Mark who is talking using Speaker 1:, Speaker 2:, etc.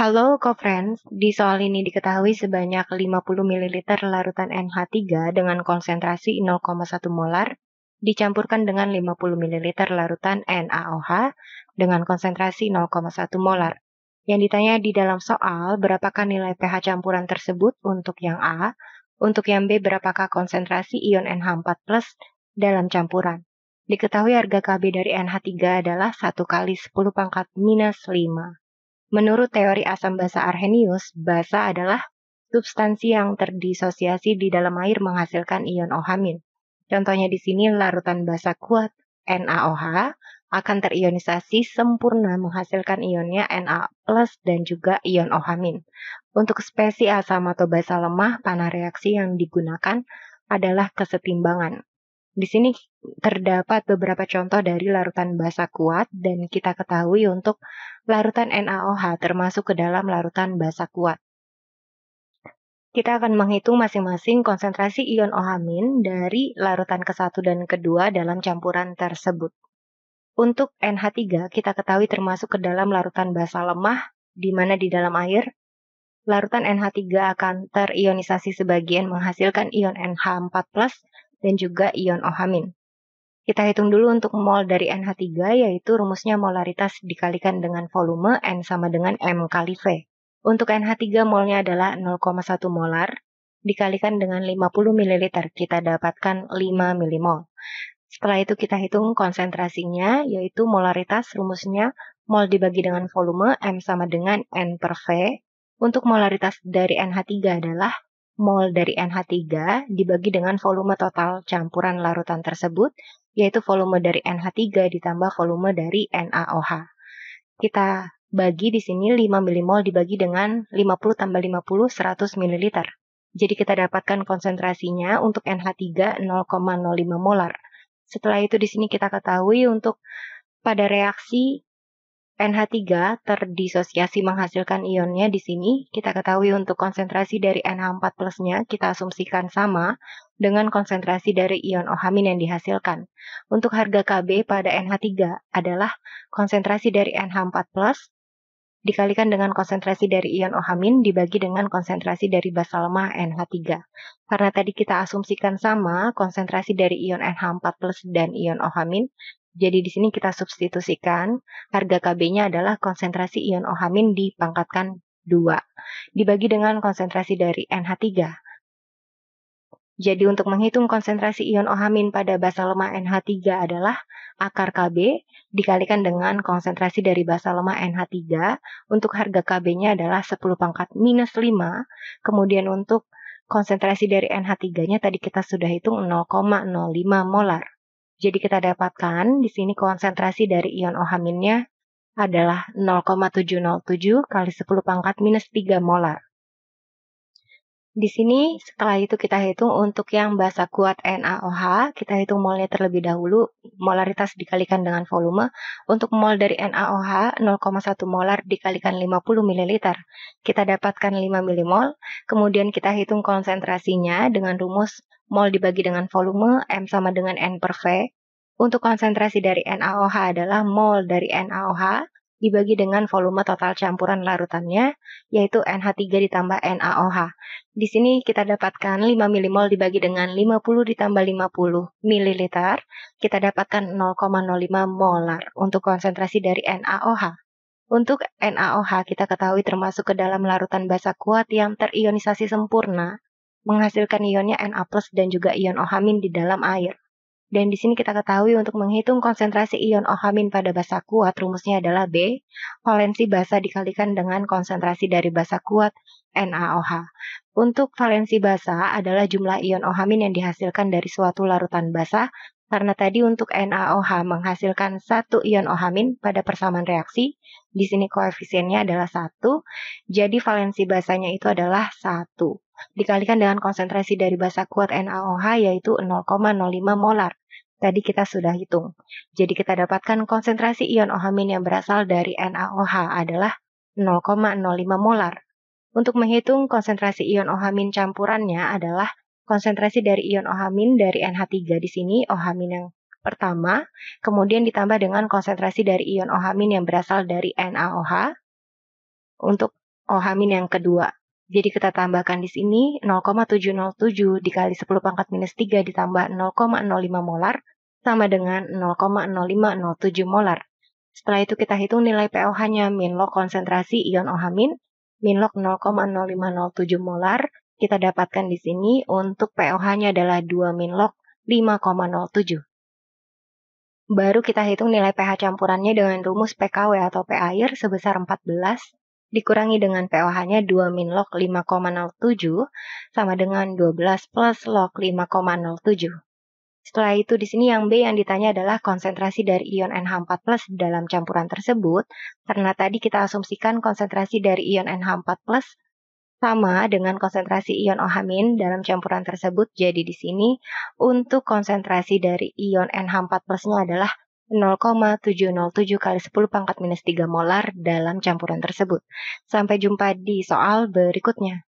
Speaker 1: Halo co-friends, di soal ini diketahui sebanyak 50 ml larutan NH3 dengan konsentrasi 0,1 molar dicampurkan dengan 50 ml larutan NaOH dengan konsentrasi 0,1 molar. Yang ditanya di dalam soal, berapakah nilai pH campuran tersebut untuk yang A, untuk yang B berapakah konsentrasi ion NH4+, plus dalam campuran. Diketahui harga KB dari NH3 adalah 1 kali 10 pangkat minus 5. Menurut teori asam basa Arrhenius, basa adalah substansi yang terdisosiasi di dalam air menghasilkan ion ohamin. Contohnya di sini larutan basa kuat NaOH akan terionisasi sempurna menghasilkan ionnya Na dan juga ion ohamin. Untuk spesies asam atau basa lemah, panah reaksi yang digunakan adalah kesetimbangan. Di sini terdapat beberapa contoh dari larutan basa kuat dan kita ketahui untuk larutan NaOH termasuk ke dalam larutan basa kuat. Kita akan menghitung masing-masing konsentrasi ion OH- dari larutan ke-1 dan ke-2 dalam campuran tersebut. Untuk NH3 kita ketahui termasuk ke dalam larutan basa lemah di mana di dalam air larutan NH3 akan terionisasi sebagian menghasilkan ion NH4+, dan juga ion ohamin. Kita hitung dulu untuk mol dari NH3 yaitu rumusnya molaritas dikalikan dengan volume N sama dengan M kali V. Untuk NH3 molnya adalah 0,1 molar dikalikan dengan 50 ml kita dapatkan 5 milimol. Setelah itu kita hitung konsentrasinya yaitu molaritas rumusnya mol dibagi dengan volume M sama dengan N per V. Untuk molaritas dari NH3 adalah mol dari NH3 dibagi dengan volume total campuran larutan tersebut, yaitu volume dari NH3 ditambah volume dari NaOH. Kita bagi di sini 5 milimol dibagi dengan 50 tambah 50, 100 ml. Jadi kita dapatkan konsentrasinya untuk NH3 0,05 molar. Setelah itu di sini kita ketahui untuk pada reaksi NH3 terdisosiasi menghasilkan ionnya di sini, kita ketahui untuk konsentrasi dari NH4 plusnya kita asumsikan sama dengan konsentrasi dari ion OH yang dihasilkan. Untuk harga KB pada NH3 adalah konsentrasi dari NH4 plus dikalikan dengan konsentrasi dari ion OH dibagi dengan konsentrasi dari basa lemah NH3. Karena tadi kita asumsikan sama konsentrasi dari ion NH4 plus dan ion OH jadi di sini kita substitusikan harga KB-nya adalah konsentrasi ion ohamin pangkatkan 2 dibagi dengan konsentrasi dari NH3. Jadi untuk menghitung konsentrasi ion ohamin pada basa lemah NH3 adalah akar KB dikalikan dengan konsentrasi dari basa lemah NH3. Untuk harga KB-nya adalah 10 pangkat minus 5. Kemudian untuk konsentrasi dari NH3-nya tadi kita sudah hitung 0,05 molar. Jadi kita dapatkan di sini konsentrasi dari ion OH- adalah 0,707 kali 10 pangkat minus 3 molar. Di sini setelah itu kita hitung untuk yang basa kuat NaOH, kita hitung molnya terlebih dahulu, molaritas dikalikan dengan volume. Untuk mol dari NaOH 0,1 molar dikalikan 50 ml. Kita dapatkan 5 milimol. Kemudian kita hitung konsentrasinya dengan rumus mol dibagi dengan volume, M sama dengan N per V. Untuk konsentrasi dari NaOH adalah mol dari NaOH dibagi dengan volume total campuran larutannya, yaitu NH3 ditambah NaOH. Di sini kita dapatkan 5 milimol dibagi dengan 50 ditambah 50 mL kita dapatkan 0,05 molar untuk konsentrasi dari NaOH. Untuk NaOH kita ketahui termasuk ke dalam larutan basa kuat yang terionisasi sempurna, menghasilkan ionnya Na+ dan juga ion OH- di dalam air. Dan di sini kita ketahui untuk menghitung konsentrasi ion OH- pada basa kuat rumusnya adalah B, valensi basa dikalikan dengan konsentrasi dari basa kuat NaOH. Untuk valensi basa adalah jumlah ion OH- yang dihasilkan dari suatu larutan basa karena tadi untuk NaOH menghasilkan satu ion OH- pada persamaan reaksi, di sini koefisiennya adalah satu, jadi valensi basanya itu adalah satu dikalikan dengan konsentrasi dari basa kuat NaOH yaitu 0,05 molar. Tadi kita sudah hitung. Jadi kita dapatkan konsentrasi ion OH- yang berasal dari NaOH adalah 0,05 molar. Untuk menghitung konsentrasi ion OH- campurannya adalah konsentrasi dari ion OH- dari NH3 di sini OH- yang pertama, kemudian ditambah dengan konsentrasi dari ion OH- yang berasal dari NaOH untuk OH- yang kedua. Jadi kita tambahkan di sini 0,707 dikali 10 pangkat minus 3 ditambah 0,05 molar sama dengan 0,0507 molar. Setelah itu kita hitung nilai POH-nya min log konsentrasi ion OH min, min log 0,0507 molar, kita dapatkan di sini untuk POH-nya adalah 2 min log 5,07. Baru kita hitung nilai pH campurannya dengan rumus PKW atau P air sebesar 14 dikurangi dengan POH-nya 2 min log 5,07 sama dengan 12 plus log 5,07. Setelah itu di sini yang B yang ditanya adalah konsentrasi dari ion NH4+ dalam campuran tersebut. Karena tadi kita asumsikan konsentrasi dari ion NH4+ sama dengan konsentrasi ion OH- dalam campuran tersebut. Jadi di sini untuk konsentrasi dari ion NH4+-nya adalah 0,707 kali 10 pangkat minus 3 molar dalam campuran tersebut. Sampai jumpa di soal berikutnya.